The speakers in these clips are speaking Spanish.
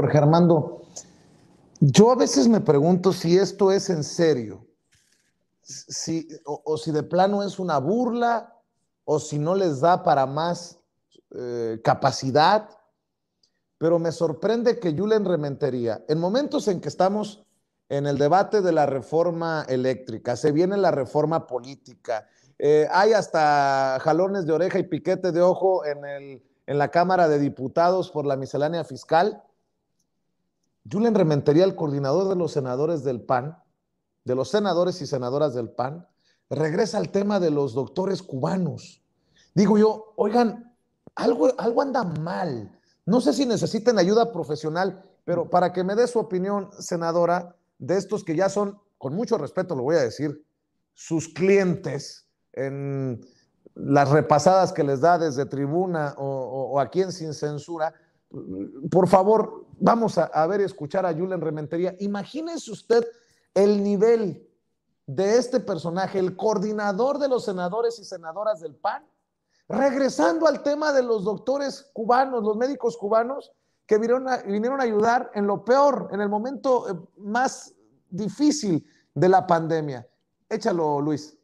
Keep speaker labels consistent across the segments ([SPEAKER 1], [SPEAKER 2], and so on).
[SPEAKER 1] Jorge Armando, yo a veces me pregunto si esto es en serio, o, si de plano es una burla, o si no les da para más eh, capacidad, pero me sorprende que Julen Rementería, en momentos en que estamos en el debate de la reforma eléctrica, se viene la reforma política, eh, hay hasta jalones de oreja y piquete de ojo en, en la Cámara de Diputados por la miscelánea fiscal le Rementería, al coordinador de los senadores del PAN, de los senadores y senadoras del PAN, regresa al tema de los doctores cubanos. Digo yo, oigan, algo, algo anda mal. No sé si necesiten ayuda profesional, pero para que me dé su opinión, senadora, de estos que ya son, con mucho respeto lo voy a decir, sus clientes en las repasadas que les da desde tribuna o, o, o aquí en Sin Censura, por favor, vamos a, ver y escuchar a Yulen Rementería. Imagínese usted el nivel de este personaje, el coordinador de los senadores y senadoras del PAN. Regresando al tema de los doctores cubanos, los médicos cubanos, que vinieron a, vinieron a ayudar en lo peor, en el momento eh, más difícil de la pandemia. Échalo, Luis.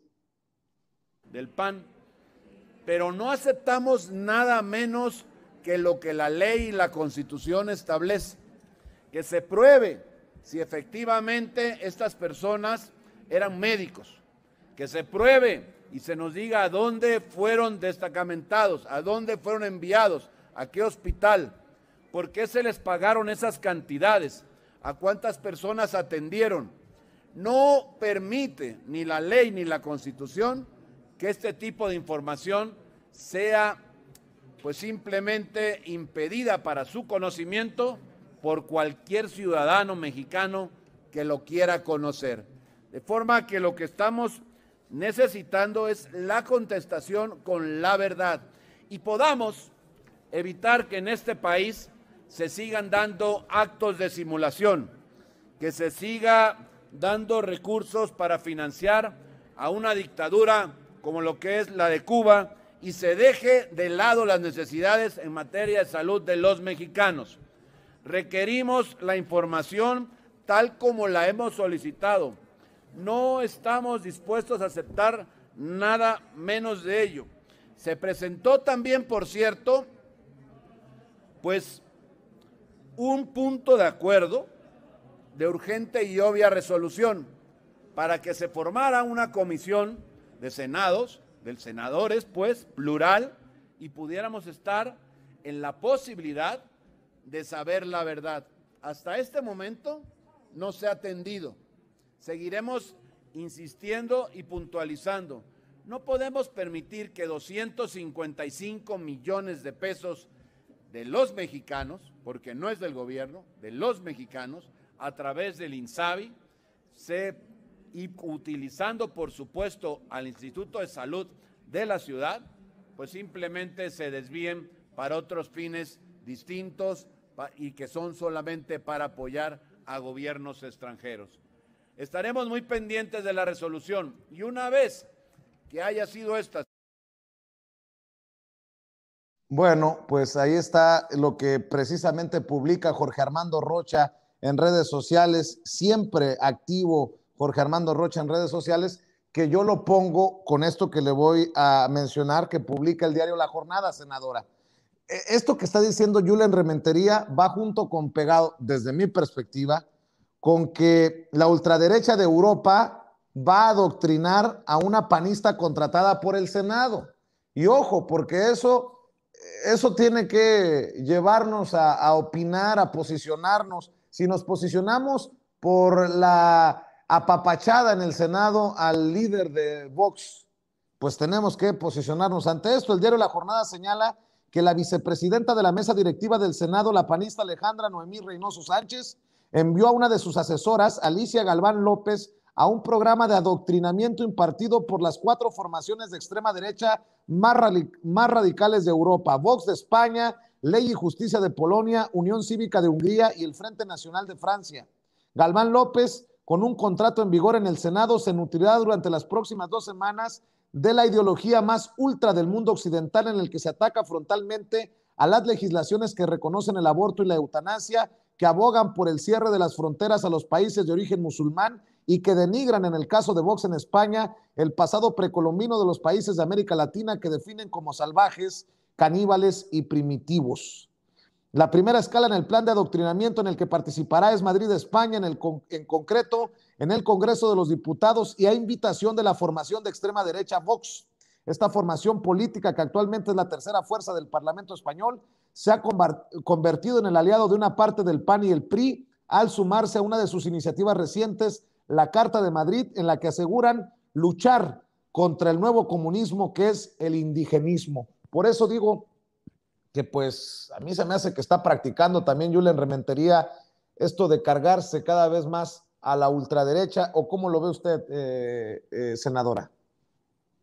[SPEAKER 2] Del PAN. Pero no aceptamos nada menos que lo que la ley y la constitución establece, que se pruebe si efectivamente estas personas eran médicos, que se pruebe y se nos diga a dónde fueron destacamentados, a dónde fueron enviados, a qué hospital, por qué se les pagaron esas cantidades, a cuántas personas atendieron. No permite ni la ley ni la constitución que este tipo de información sea pues simplemente impedida para su conocimiento por cualquier ciudadano mexicano que lo quiera conocer. De forma que lo que estamos necesitando es la contestación con la verdad y podamos evitar que en este país se sigan dando actos de simulación, que se siga dando recursos para financiar a una dictadura como lo que es la de Cuba, y se deje de lado las necesidades en materia de salud de los mexicanos. Requerimos la información tal como la hemos solicitado. No estamos dispuestos a aceptar nada menos de ello. Se presentó también, por cierto, pues un punto de acuerdo de urgente y obvia resolución para que se formara una comisión de senados del senador es pues plural y pudiéramos estar en la posibilidad de saber la verdad. Hasta este momento no se ha atendido. Seguiremos insistiendo y puntualizando. No podemos permitir que 255 millones de pesos de los mexicanos, porque no es del gobierno, de los mexicanos, a través del INSABI, se y utilizando, por supuesto, al Instituto de Salud de la ciudad, pues simplemente se desvíen para otros fines distintos y que son solamente para apoyar a gobiernos extranjeros. Estaremos muy pendientes de la resolución y una vez que haya sido esta.
[SPEAKER 1] Bueno, pues ahí está lo que precisamente publica Jorge Armando Rocha en redes sociales, siempre activo Jorge Armando Rocha en redes sociales, que yo lo pongo con esto que le voy a mencionar, que publica el diario La Jornada, senadora. E, esto que está diciendo en Rementería va junto con pegado, desde mi perspectiva, con que la ultraderecha de Europa va a adoctrinar a una panista contratada por el Senado. Y ojo, porque eso, eso tiene que llevarnos a opinar, a posicionarnos. Si nos posicionamos por la apapachada en el Senado al líder de Vox. Pues tenemos que posicionarnos ante esto. El diario La Jornada señala que la vicepresidenta de la mesa directiva del Senado, la panista Alejandra Noemí Reynoso Sánchez, envió a una de sus asesoras, Alicia Galván López, a un programa de adoctrinamiento impartido por las cuatro formaciones de extrema derecha más, más radicales de Europa, Vox de España, Ley y Justicia de Polonia, Unión Cívica de Hungría y el Frente Nacional de Francia. Galván López con un contrato en vigor en el Senado, se nutrirá durante las próximas dos semanas de la ideología más ultra del mundo occidental en el que se ataca frontalmente a las legislaciones que reconocen el aborto y la eutanasia, que abogan por el cierre de las fronteras a los países de origen musulmán y que denigran, en el caso de Vox en España, el pasado precolombino de los países de América Latina que definen como salvajes, caníbales y primitivos. La primera escala en el plan de adoctrinamiento en el que participará es Madrid, España, en, el en concreto en el Congreso de los Diputados y a invitación de la formación de extrema derecha Vox. Esta formación política, que actualmente es la tercera fuerza del Parlamento español, se ha convertido en el aliado de una parte del PAN y el PRI al sumarse a una de sus iniciativas recientes, la Carta de Madrid, en la que aseguran luchar contra el nuevo comunismo que es el indigenismo. Por eso digo, que pues a mí se me hace que está practicando también Julen Rementería esto de cargarse cada vez más a la ultraderecha o cómo lo ve usted, eh, eh, senadora?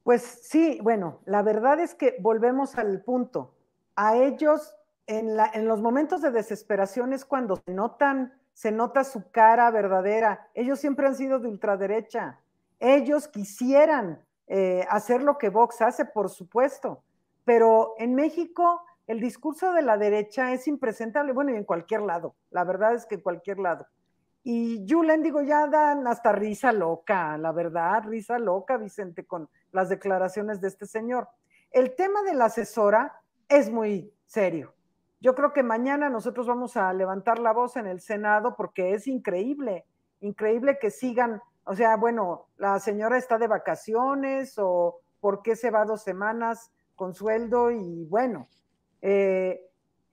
[SPEAKER 3] Pues sí, bueno, la verdad es que volvemos al punto. A ellos, en, los momentos de desesperación es cuando se notan, se nota su cara verdadera. Ellos siempre han sido de ultraderecha. Ellos quisieran eh, hacer lo que Vox hace, por supuesto, pero en México el discurso de la derecha es impresentable, bueno, y en cualquier lado, la verdad es que en cualquier lado. Y Julen, digo, ya dan hasta risa loca, la verdad, risa loca, Vicente, con las declaraciones de este señor. El tema de la asesora es muy serio. Yo creo que mañana nosotros vamos a levantar la voz en el Senado porque es increíble, increíble que sigan, o sea, bueno, la señora está de vacaciones o por qué se va dos semanas con sueldo y bueno, eh,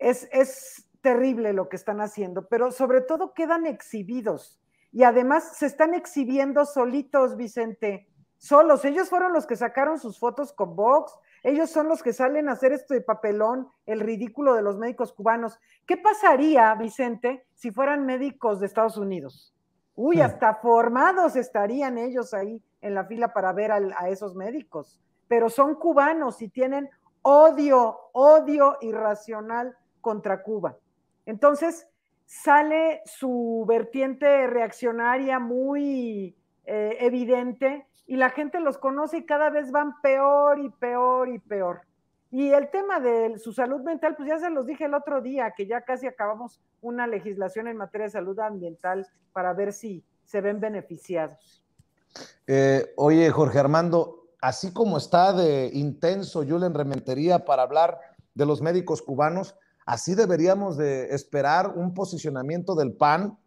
[SPEAKER 3] es, es terrible lo que están haciendo, pero sobre todo quedan exhibidos y además se están exhibiendo solitos, Vicente, solos. Ellos fueron los que sacaron sus fotos con Vox, ellos son los que salen a hacer esto de papelón, el ridículo de los médicos cubanos. ¿Qué pasaría, Vicente, si fueran médicos de Estados Unidos? Uy, hmm. hasta formados estarían ellos ahí en la fila para ver a esos médicos, pero son cubanos y tienen odio, odio irracional contra Cuba. Entonces sale su vertiente reaccionaria muy eh, evidente y la gente los conoce y cada vez van peor y peor y peor. Y el tema de su salud mental, pues ya se los dije el otro día, que ya casi acabamos una legislación en materia de salud ambiental para ver si se ven beneficiados.
[SPEAKER 1] Eh, oye, Jorge Armando, así como está de intenso Julen Rementería para hablar de los médicos cubanos, así deberíamos de esperar un posicionamiento del PAN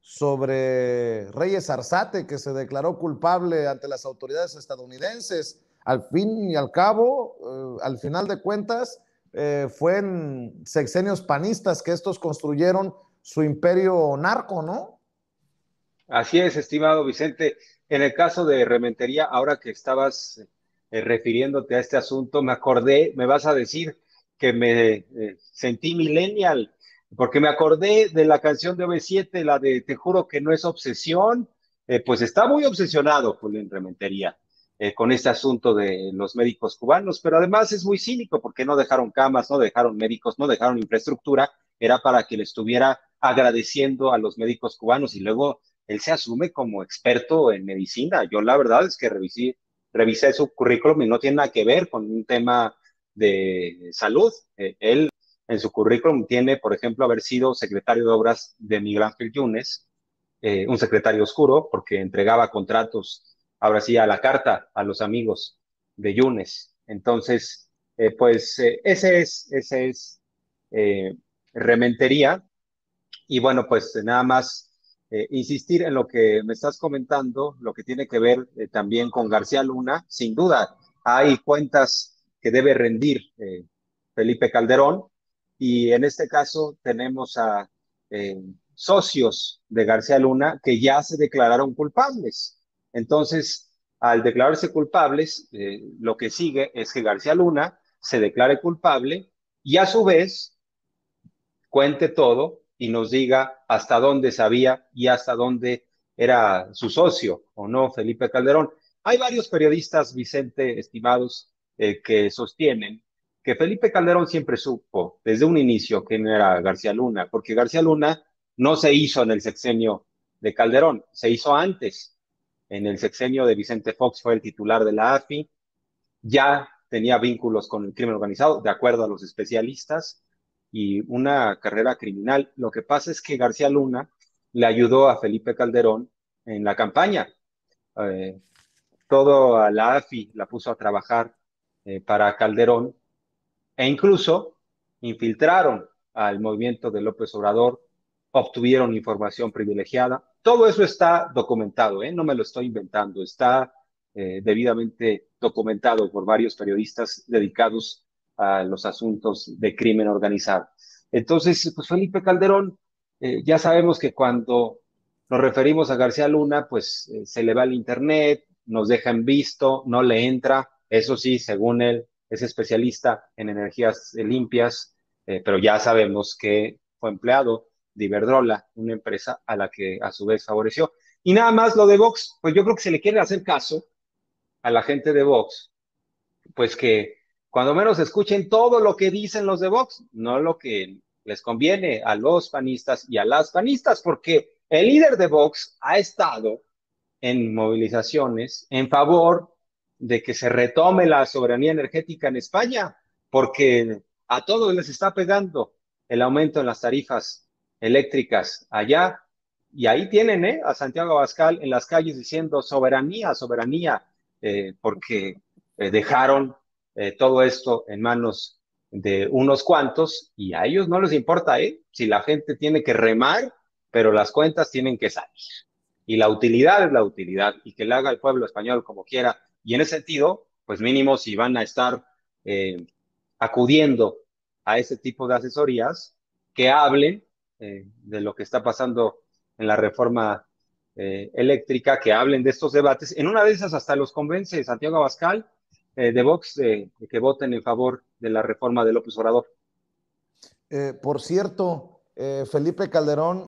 [SPEAKER 1] sobre Reyes Arzate, que se declaró culpable ante las autoridades estadounidenses. Al fin y al cabo, eh, al final de cuentas, eh, fue en sexenios panistas que estos construyeron su imperio narco, ¿no?
[SPEAKER 4] Así es, estimado Vicente. En el caso de Rementería, ahora que estabas eh, refiriéndote a este asunto, me acordé, me vas a decir que me eh, sentí millennial, porque me acordé de la canción de OV7, la de Te juro que no es obsesión, eh, pues está muy obsesionado Julián Rementería con este asunto de los médicos cubanos, pero además es muy cínico porque no dejaron camas, no dejaron médicos, no dejaron infraestructura, era para que le estuviera agradeciendo a los médicos cubanos y luego él se asume como experto en medicina. Yo la verdad es que revisé, su currículum y no tiene nada que ver con un tema de salud. Eh, él en su currículum tiene, por ejemplo, haber sido secretario de obras de Miguel Ángel Yunes, eh, un secretario oscuro, porque entregaba contratos, ahora sí, a la carta a los amigos de Yunes. Entonces, eh, pues ese es, ese es Rementería. Y bueno, pues nada más eh, insistir en lo que me estás comentando, lo que tiene que ver eh, también con García Luna. Sin duda, hay cuentas que debe rendir eh, Felipe Calderón y en este caso tenemos a socios de García Luna que ya se declararon culpables. Entonces, al declararse culpables, lo que sigue es que García Luna se declare culpable y a su vez cuente todo y nos diga hasta dónde sabía y hasta dónde era su socio o no, Felipe Calderón. Hay varios periodistas, Vicente, estimados, eh, que sostienen que Felipe Calderón siempre supo desde un inicio quién era García Luna, porque García Luna no se hizo en el sexenio de Calderón, se hizo antes. En el sexenio de Vicente Fox fue el titular de la AFI, ya tenía vínculos con el crimen organizado, de acuerdo a los especialistas, y una carrera criminal. Lo que pasa es que García Luna le ayudó a Felipe Calderón en la campaña. Eh, todo a la AFI la puso a trabajar eh, para Calderón e incluso infiltraron al movimiento de López Obrador, obtuvieron información privilegiada. Todo eso está documentado, ¿eh? no me lo estoy inventando, está eh, debidamente documentado por varios periodistas dedicados a los asuntos de crimen organizado. Entonces, pues Felipe Calderón, eh, ya sabemos que cuando nos referimos a García Luna, pues eh, se le va al Internet, nos deja en visto, no le entra, eso sí, según él, es especialista en energías limpias, eh, pero ya sabemos que fue empleado de Iberdrola, una empresa a la que a su vez favoreció. Y nada más lo de Vox, pues yo creo que se le quiere hacer caso a la gente de Vox, pues que cuando menos escuchen todo lo que dicen los de Vox, no lo que les conviene a los panistas y a las panistas, porque el líder de Vox ha estado en movilizaciones en favor de que se retome la soberanía energética en España, porque a todos les está pegando el aumento en las tarifas eléctricas allá. Y ahí tienen ¿eh? a Santiago Abascal en las calles diciendo soberanía, soberanía, eh, porque eh, dejaron eh, todo esto en manos de unos cuantos y a ellos no les importa ¿eh? si la gente tiene que remar, pero las cuentas tienen que salir. Y la utilidad es la utilidad y que la haga el pueblo español como quiera. Y en ese sentido, pues mínimo si van a estar eh, acudiendo a ese tipo de asesorías, que hablen de lo que está pasando en la reforma eléctrica, que hablen de estos debates. En una de esas hasta los convence Santiago Abascal eh, de Vox eh, que voten en favor de la reforma de López Obrador.
[SPEAKER 1] Eh, por cierto, Felipe Calderón